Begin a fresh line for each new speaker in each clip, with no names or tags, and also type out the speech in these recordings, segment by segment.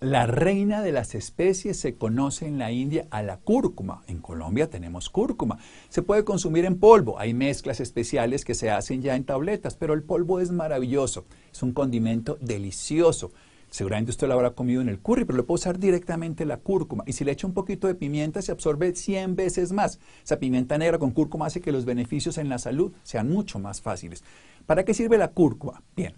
La reina de las especies se conoce en la India a la cúrcuma. En Colombia tenemos cúrcuma. Se puede consumir en polvo. Hay mezclas especiales que se hacen ya en tabletas, pero el polvo es maravilloso. Es un condimento delicioso. Seguramente usted lo habrá comido en el curry, pero le puede usar directamente la cúrcuma. Y si le echa un poquito de pimienta, se absorbe 100 veces más. Esa pimienta negra con cúrcuma hace que los beneficios en la salud sean mucho más fáciles. ¿Para qué sirve la cúrcuma? Bien,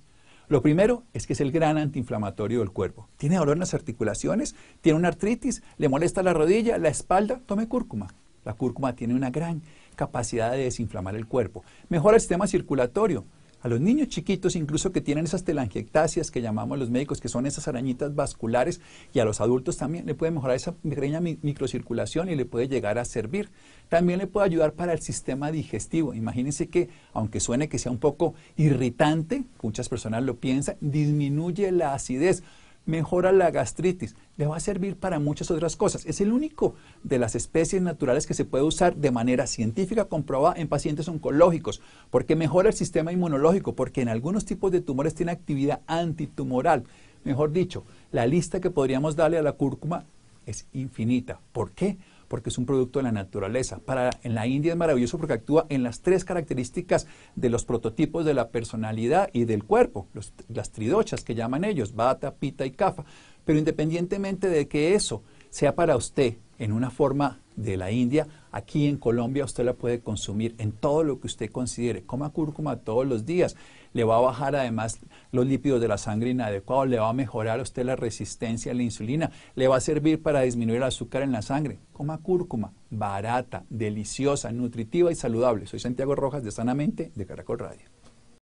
lo primero es que es el gran antiinflamatorio del cuerpo. Tiene dolor en las articulaciones, tiene una artritis, le molesta la rodilla, la espalda, tome cúrcuma. La cúrcuma tiene una gran capacidad de desinflamar el cuerpo. Mejora el sistema circulatorio, a los niños chiquitos, incluso que tienen esas telangiectasias que llamamos los médicos, que son esas arañitas vasculares, y a los adultos también le puede mejorar esa pequeña microcirculación y le puede llegar a servir. También le puede ayudar para el sistema digestivo. Imagínense que, aunque suene que sea un poco irritante, muchas personas lo piensan, disminuye la acidez mejora la gastritis, le va a servir para muchas otras cosas. Es el único de las especies naturales que se puede usar de manera científica comprobada en pacientes oncológicos, porque mejora el sistema inmunológico, porque en algunos tipos de tumores tiene actividad antitumoral. Mejor dicho, la lista que podríamos darle a la cúrcuma es infinita. ¿Por qué? porque es un producto de la naturaleza. Para en la India es maravilloso porque actúa en las tres características de los prototipos de la personalidad y del cuerpo, las tridochas que llaman ellos, bata, pita y kafa. Pero independientemente de que eso sea para usted en una forma de la India. Aquí en Colombia usted la puede consumir en todo lo que usted considere. Coma cúrcuma todos los días. Le va a bajar además los lípidos de la sangre inadecuados, le va a mejorar a usted la resistencia a la insulina, le va a servir para disminuir el azúcar en la sangre. Coma cúrcuma, barata, deliciosa, nutritiva y saludable. Soy Santiago Rojas de Sanamente de Caracol Radio.